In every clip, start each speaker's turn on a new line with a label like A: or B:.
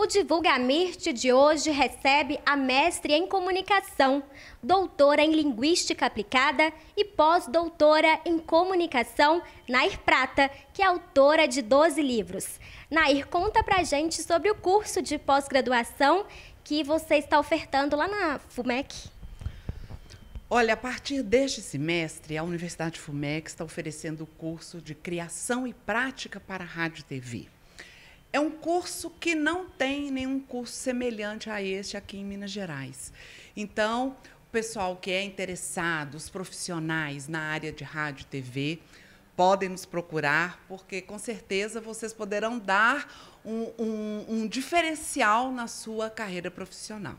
A: O Divulgamirte de hoje recebe a mestre em comunicação, doutora em linguística aplicada e pós-doutora em comunicação, Nair Prata, que é autora de 12 livros. Nair, conta pra gente sobre o curso de pós-graduação que você está ofertando lá na FUMEC.
B: Olha, a partir deste semestre, a Universidade FUMEC está oferecendo o curso de Criação e Prática para Rádio e TV. É um curso que não tem nenhum curso semelhante a este aqui em Minas Gerais. Então, o pessoal que é interessado, os profissionais na área de rádio e TV, podem nos procurar, porque com certeza vocês poderão dar um, um, um, diferencial na sua carreira profissional.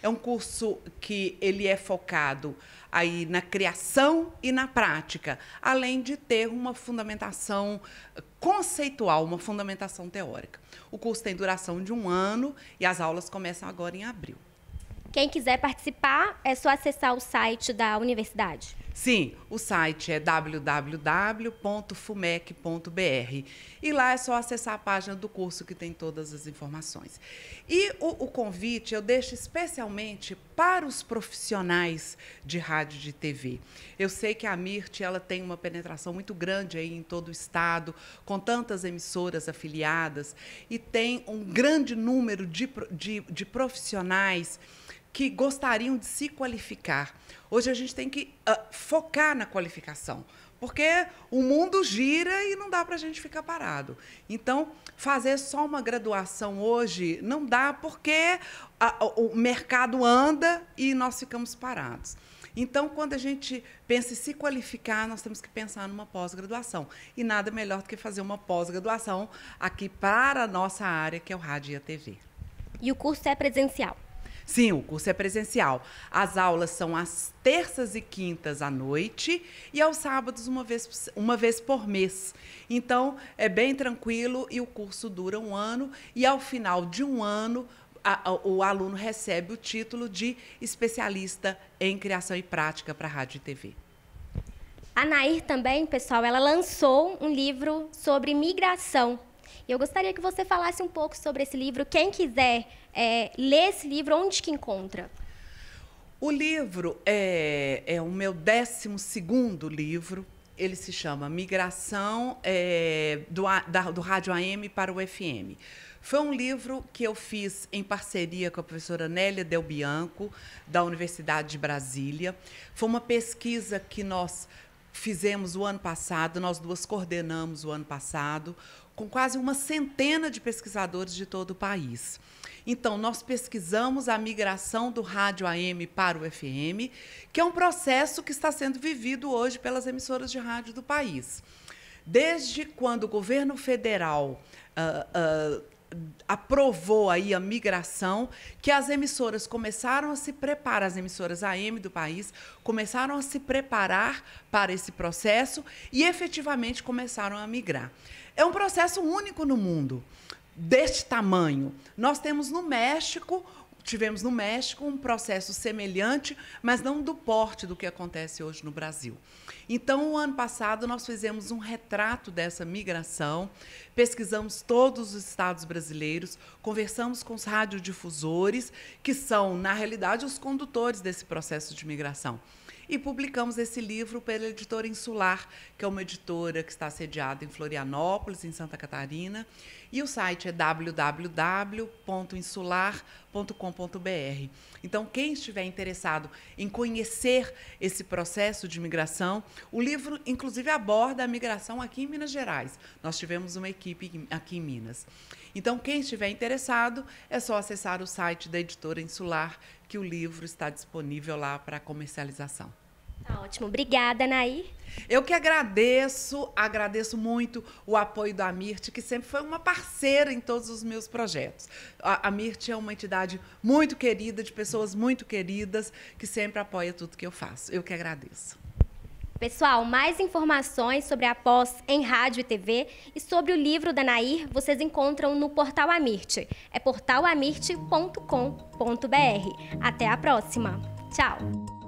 B: É um curso que ele é focado aí na criação e na prática, além de ter uma fundamentação conceitual, uma fundamentação teórica. O curso tem duração de um ano e as aulas começam agora em abril.
A: Quem quiser participar, é só acessar o site da universidade.
B: Sim, o site é www.fumec.br e lá é só acessar a página do curso que tem todas as informações. E o, o convite eu deixo especialmente para os profissionais de rádio e de TV. Eu sei que a MIRT ela tem uma penetração muito grande aí em todo o estado, com tantas emissoras afiliadas e tem um grande número de, de, de profissionais que gostariam de se qualificar. Hoje a gente tem que uh, focar na qualificação, porque o mundo gira e não dá para a gente ficar parado. Então, fazer só uma graduação hoje não dá, porque a, ah, o mercado anda e nós ficamos parados. Então, quando a gente pensa em se qualificar, nós temos que pensar numa pós-graduação. E nada melhor do que fazer uma pós-graduação aqui para a nossa área, que é o rádio e a TV. E o curso é presencial? Sim, o curso é presencial. As aulas são às terças e quintas à noite e aos sábados uma vez, uma vez por mês. Então, é bem tranquilo e o curso dura um ano e ao final de um ano a, a, o aluno recebe o título de especialista em criação e prática para rádio e TV.
A: A Nair também, pessoal, ela lançou um livro sobre migração e eu gostaria que você falasse um pouco sobre esse livro. Quem quiser é, ler esse livro, onde que encontra?
B: O livro é, é o meu 12 segundo livro. Ele se chama Migração é, do, da, do Rádio AM para o FM. Foi um livro que eu fiz em parceria com a professora Nélia Del Bianco, da Universidade de Brasília. Foi uma pesquisa que nós fizemos o ano passado, nós duas coordenamos o ano passado, com quase uma centena de pesquisadores de todo o país. Então, nós pesquisamos a migração do rádio AM para o FM, que é um processo que está sendo vivido hoje pelas emissoras de rádio do país. Desde quando o governo federal uh, uh, aprovou aí a migração, que as emissoras começaram a se preparar, as emissoras AM do país começaram a se preparar para esse processo e efetivamente começaram a migrar. É um processo único no mundo deste tamanho. Nós temos no México tivemos no México um processo semelhante, mas não do porte do que acontece hoje no Brasil. Então, o ano passado, nós fizemos um retrato dessa migração, pesquisamos todos os estados brasileiros, conversamos com os radiodifusores, que são, na realidade, os condutores desse processo de migração. E publicamos esse livro pela editora Insular, que é uma editora que está sediada em Florianópolis, em Santa Catarina, e o site é www.insular.com.br. Então, quem estiver interessado em conhecer esse processo de migração, o livro, inclusive, aborda a migração aqui em Minas Gerais. Nós tivemos uma equipe aqui em Minas. Então, quem estiver interessado, é só acessar o site da editora Insular, que o livro está disponível lá para comercialização.
A: Tá ótimo. Obrigada, Nair.
B: Eu que agradeço, agradeço muito o apoio da Mirth, que sempre foi uma parceira em todos os meus projetos. A, a é uma entidade muito querida, de pessoas muito queridas, que sempre apoia tudo que eu faço. Eu que agradeço.
A: Pessoal, mais informações sobre a pós em rádio e TV e sobre o livro da Nair vocês encontram no portal Amirte. É portalamirte.com.br. Até a próxima. Tchau!